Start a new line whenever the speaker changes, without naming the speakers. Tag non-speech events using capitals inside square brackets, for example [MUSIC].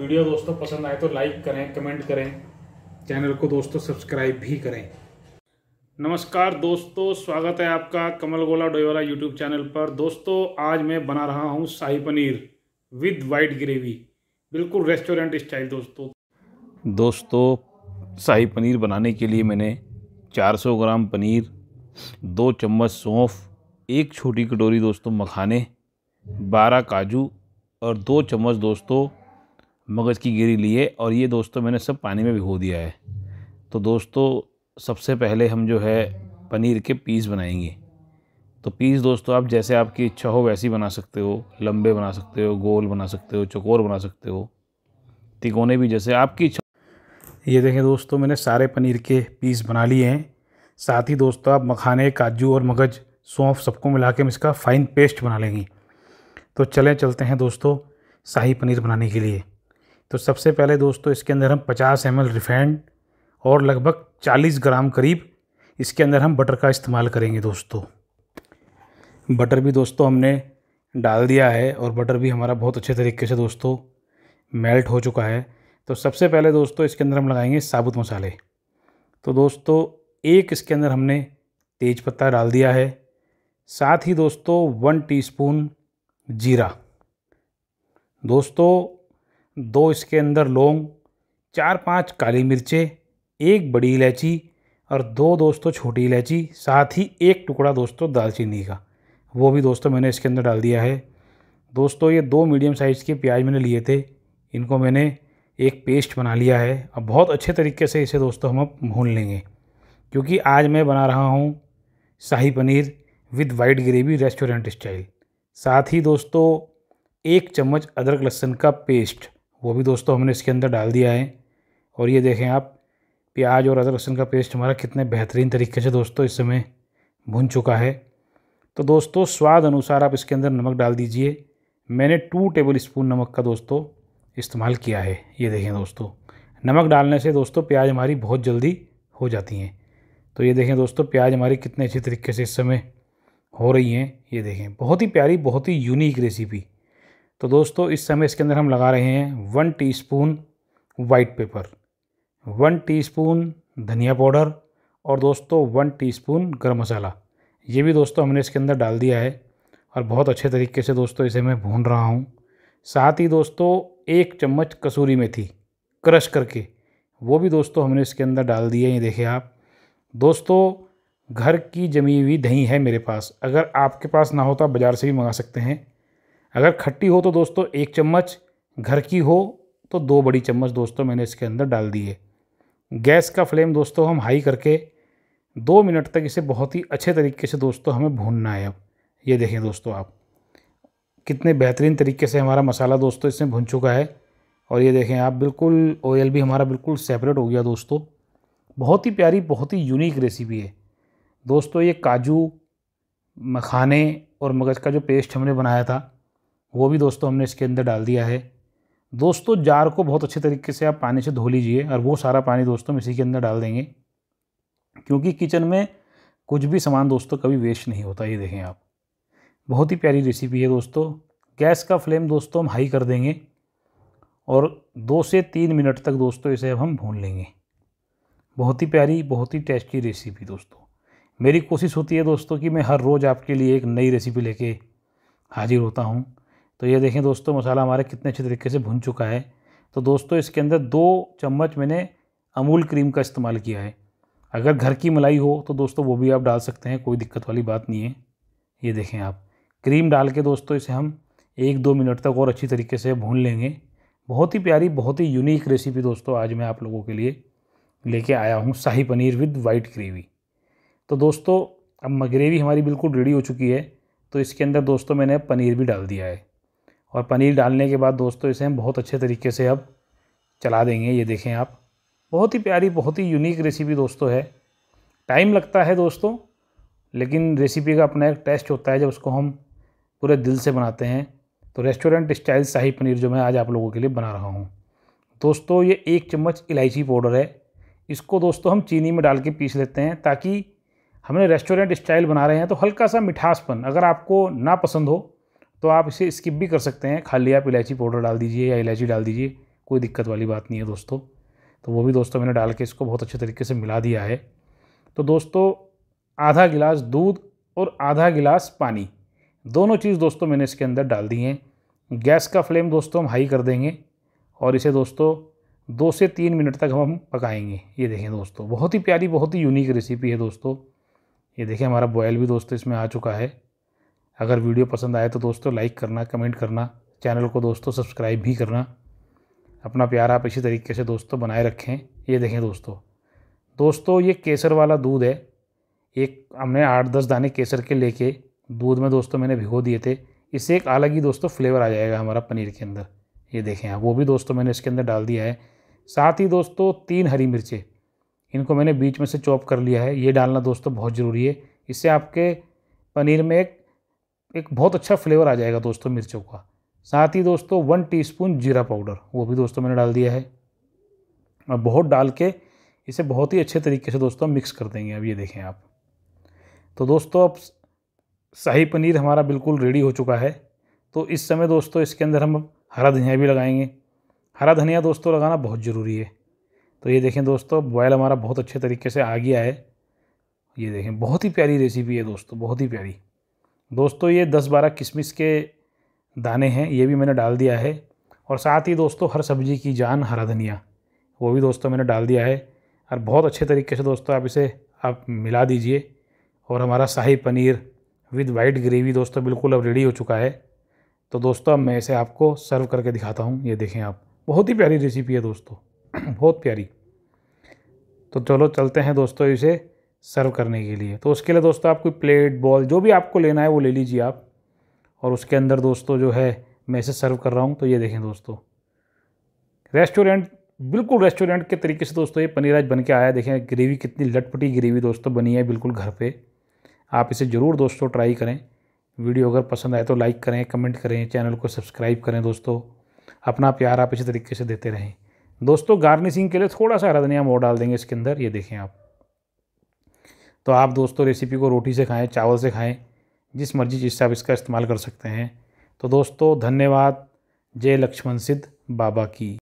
video दोस्तों पसंद आए तो लाइक करें कमेंट करें चैनल को दोस्तों सब्सक्राइब भी करें नमस्कार दोस्तों स्वागत है आपका कमल गोला डोईवाला यूट्यूब चैनल पर दोस्तों आज मैं बना रहा हूँ shahi paneer with white gravy बिल्कुल रेस्टोरेंट स्टाइल दोस्तों दोस्तों शाही पनीर बनाने के लिए मैंने 400 ग्राम पनीर दो चम्मच सौंफ एक छोटी कटोरी दोस्तों मखाने 12 काजू और दो चम्मच दोस्तों मगज़ की गिरी लिए और ये दोस्तों मैंने सब पानी में भिगो दिया है तो दोस्तों सबसे पहले हम जो है पनीर के पीस बनाएंगे तो पीस दोस्तों आप जैसे आपकी इच्छा हो वैसे ही बना सकते हो लंबे बना सकते हो गोल बना सकते हो चकोर बना सकते हो तिकोने भी जैसे आपकी इच्छा ये देखें दोस्तों मैंने सारे पनीर के पीस बना लिए हैं साथ ही दोस्तों आप मखाने काजू और मगज सौंफ सबको मिला के हम इसका फ़ाइन पेस्ट बना लेंगे तो चलें चलते हैं दोस्तों शाही पनीर बनाने के लिए तो सबसे पहले दोस्तों इसके अंदर हम 50 एम रिफाइंड और लगभग 40 ग्राम करीब इसके अंदर हम बटर का इस्तेमाल करेंगे दोस्तों बटर भी दोस्तों हमने डाल दिया है और बटर भी हमारा बहुत अच्छे तरीके से दोस्तों मेल्ट हो चुका है तो सबसे पहले दोस्तों इसके अंदर हम लगाएंगे साबुत मसाले तो दोस्तों एक इसके अंदर हमने तेज पत्ता डाल दिया है साथ ही दोस्तों वन टीस्पून जीरा दोस्तों दो इसके अंदर लौंग चार पांच काली मिर्चें एक बड़ी इलायची और दो दोस्तों छोटी इलायची साथ ही एक टुकड़ा दोस्तों दालचीनी का वो भी दोस्तों मैंने इसके अंदर डाल दिया है दोस्तों ये दो मीडियम साइज़ के प्याज मैंने लिए थे इनको मैंने एक पेस्ट बना लिया है अब बहुत अच्छे तरीके से इसे दोस्तों हम अब भून लेंगे क्योंकि आज मैं बना रहा हूँ shahi paneer with white gravy restaurant style साथ ही दोस्तों एक चम्मच अदरक लहसुन का पेस्ट वो भी दोस्तों हमने इसके अंदर डाल दिया है और ये देखें आप प्याज और अदरक लहसुन का पेस्ट हमारा कितने बेहतरीन तरीके से दोस्तों इस समय भुन चुका है तो दोस्तों स्वाद अनुसार आप इसके अंदर नमक डाल दीजिए मैंने टू टेबल स्पून नमक का दोस्तों इस्तेमाल किया है ये देखें दोस्तों नमक डालने से दोस्तों प्याज हमारी बहुत जल्दी हो जाती हैं तो ये देखें दोस्तों प्याज हमारी कितने अच्छे तरीके से इस समय हो रही हैं ये देखें बहुत ही प्यारी बहुत ही यूनिक रेसिपी तो दोस्तों इस समय इसके अंदर हम लगा रहे हैं one teaspoon white pepper one teaspoon धनिया पाउडर और दोस्तों वन टीस्पून गरम मसाला ये भी दोस्तों हमने इसके अंदर डाल दिया है और बहुत अच्छे तरीके से दोस्तों इसे मैं भून रहा हूँ साथ ही दोस्तों एक चम्मच कसूरी मेथी क्रश करके वो भी दोस्तों हमने इसके अंदर डाल दिए ये देखिए आप दोस्तों घर की जमी हुई दही है मेरे पास अगर आपके पास ना हो तो आप बाज़ार से भी मंगा सकते हैं अगर खट्टी हो तो दोस्तों एक चम्मच घर की हो तो दो बड़ी चम्मच दोस्तों मैंने इसके अंदर डाल दिए गैस का फ्लेम दोस्तों हम हाई करके दो मिनट तक इसे बहुत ही अच्छे तरीके से दोस्तों हमें भूनना है अब ये देखें दोस्तों आप कितने बेहतरीन तरीके से हमारा मसाला दोस्तों इसमें भुन चुका है और ये देखें आप बिल्कुल ऑयल भी हमारा बिल्कुल सेपरेट हो गया दोस्तों बहुत ही प्यारी बहुत ही यूनिक रेसिपी है दोस्तों ये काजू मखाने और मगज़ का जो पेस्ट हमने बनाया था वो भी दोस्तों हमने इसके अंदर डाल दिया है दोस्तों जार को बहुत अच्छे तरीके से आप पानी से धो लीजिए और वो सारा पानी दोस्तों हम इसी के अंदर डाल देंगे क्योंकि किचन में कुछ भी सामान दोस्तों कभी वेस्ट नहीं होता ये देखें आप बहुत ही प्यारी रेसिपी है दोस्तों गैस का फ्लेम दोस्तों हम हाई कर देंगे और दो से तीन मिनट तक दोस्तों इसे अब हम भून लेंगे बहुत ही प्यारी बहुत ही टेस्टी रेसिपी दोस्तों मेरी कोशिश होती है दोस्तों कि मैं हर रोज़ आपके लिए एक नई रेसिपी लेके हाजिर होता हूँ तो ये देखें दोस्तों मसाला हमारा कितने अच्छे तरीके से भुन चुका है तो दोस्तों इसके अंदर दो चम्मच मैंने अमूल क्रीम का इस्तेमाल किया है अगर घर की मलाई हो तो दोस्तों वो भी आप डाल सकते हैं कोई दिक्कत वाली बात नहीं है ये देखें आप क्रीम डाल के दोस्तों इसे हम एक दो मिनट तक और अच्छी तरीके से भून लेंगे बहुत ही प्यारी बहुत ही यूनिक रेसिपी दोस्तों आज मैं आप लोगों के लिए लेके आया हूँ shahi paneer with white gravy तो दोस्तों अब ग्रेवी हमारी बिल्कुल रेडी हो चुकी है तो इसके अंदर दोस्तों मैंने पनीर भी डाल दिया है और पनीर डालने के बाद दोस्तों इसे हम बहुत अच्छे तरीके से अब चला देंगे ये देखें आप बहुत ही प्यारी बहुत ही यूनिक रेसिपी दोस्तों है टाइम लगता है दोस्तों लेकिन रेसिपी का अपना एक टेस्ट होता है जब उसको हम पूरे दिल से बनाते हैं तो रेस्टोरेंट स्टाइल शाही पनीर जो मैं आज आप लोगों के लिए बना रहा हूँ दोस्तों ये एक चम्मच इलायची पाउडर है इसको दोस्तों हम चीनी में डाल के पीस लेते हैं ताकि हमने रेस्टोरेंट स्टाइल बना रहे हैं तो हल्का सा मिठासपन अगर आपको ना पसंद हो तो आप इसे स्किप भी कर सकते हैं खाली आप इलायची पाउडर डाल दीजिए या इलायची डाल दीजिए कोई दिक्कत वाली बात नहीं है दोस्तों तो वो भी दोस्तों मैंने डाल के इसको बहुत अच्छे तरीके से मिला दिया है तो दोस्तों आधा गिलास दूध और आधा गिलास पानी दोनों चीज़ दोस्तों मैंने इसके अंदर डाल दी हैं गैस का फ्लेम दोस्तों हम हाई कर देंगे और इसे दोस्तों दो से तीन मिनट तक हम पकाएंगे ये देखें दोस्तों बहुत ही प्यारी बहुत ही यूनिक रेसिपी है दोस्तों ये देखें हमारा बॉयल भी दोस्तों इसमें आ चुका है अगर वीडियो पसंद आए तो दोस्तों लाइक करना कमेंट करना चैनल को दोस्तों सब्सक्राइब भी करना अपना प्यार आप इसी तरीके से दोस्तों बनाए रखें ये देखें दोस्तों दोस्तों ये केसर वाला दूध है एक हमने आठ दस दाने केसर के लेके दूध में दोस्तों मैंने भिगो दिए थे इससे एक अलग ही दोस्तों फ्लेवर आ जाएगा हमारा पनीर के अंदर ये देखें आप वो भी दोस्तों मैंने इसके अंदर डाल दिया है साथ ही दोस्तों तीन हरी मिर्चें इनको मैंने बीच में से चॉप कर लिया है ये डालना दोस्तों बहुत ज़रूरी है इससे आपके पनीर में एक एक बहुत अच्छा फ्लेवर आ जाएगा दोस्तों मिर्चों का साथ ही दोस्तों वन टीस्पून जीरा पाउडर वो भी दोस्तों मैंने डाल दिया है और बहुत डाल के इसे बहुत ही अच्छे तरीके से दोस्तों मिक्स कर देंगे अब ये देखें आप तो दोस्तों अब शाही पनीर हमारा बिल्कुल रेडी हो चुका है तो इस समय दोस्तों इसके अंदर हम हरा धनिया भी लगाएंगे हरा धनिया दोस्तों लगाना बहुत ज़रूरी है तो ये देखें दोस्तों बॉयल हमारा बहुत अच्छे तरीके से आ गया है ये देखें बहुत ही प्यारी रेसिपी है दोस्तों बहुत ही प्यारी दोस्तों ये दस बारह किशमिश के दाने हैं ये भी मैंने डाल दिया है और साथ ही दोस्तों हर सब्ज़ी की जान हरा धनिया वो भी दोस्तों मैंने डाल दिया है और बहुत अच्छे तरीके से दोस्तों आप इसे आप मिला दीजिए और हमारा shahi paneer with white gravy दोस्तों बिल्कुल अब रेडी हो चुका है तो दोस्तों अब मैं इसे आपको सर्व करके दिखाता हूँ ये देखें आप बहुत ही प्यारी रेसिपी है दोस्तों [CLEARS THROAT] बहुत प्यारी तो चलो चलते हैं दोस्तों इसे सर्व करने के लिए तो उसके लिए दोस्तों आप कोई प्लेट बॉल जो भी आपको लेना है वो ले लीजिए आप और उसके अंदर दोस्तों जो है मैं इसे सर्व कर रहा हूँ तो ये देखें दोस्तों रेस्टोरेंट बिल्कुल रेस्टोरेंट के तरीके से दोस्तों ये पनीर राज बन के आया देखें ग्रेवी कितनी लटपटी ग्रेवी दोस्तों बनी है बिल्कुल घर पे आप इसे ज़रूर दोस्तों ट्राई करें वीडियो अगर पसंद आए तो लाइक करें कमेंट करें चैनल को सब्सक्राइब करें दोस्तों अपना प्यार आप इसी तरीके से देते रहें दोस्तों गार्निशिंग के लिए थोड़ा सा हरा धनिया मोड़ डाल देंगे इसके अंदर ये देखें आप तो आप दोस्तों रेसिपी को रोटी से खाएँ चावल से खाएँ जिस मर्जी चीज़ से आप इसका इस्तेमाल कर सकते हैं तो दोस्तों धन्यवाद जय लक्ष्मण सिद्ध बाबा की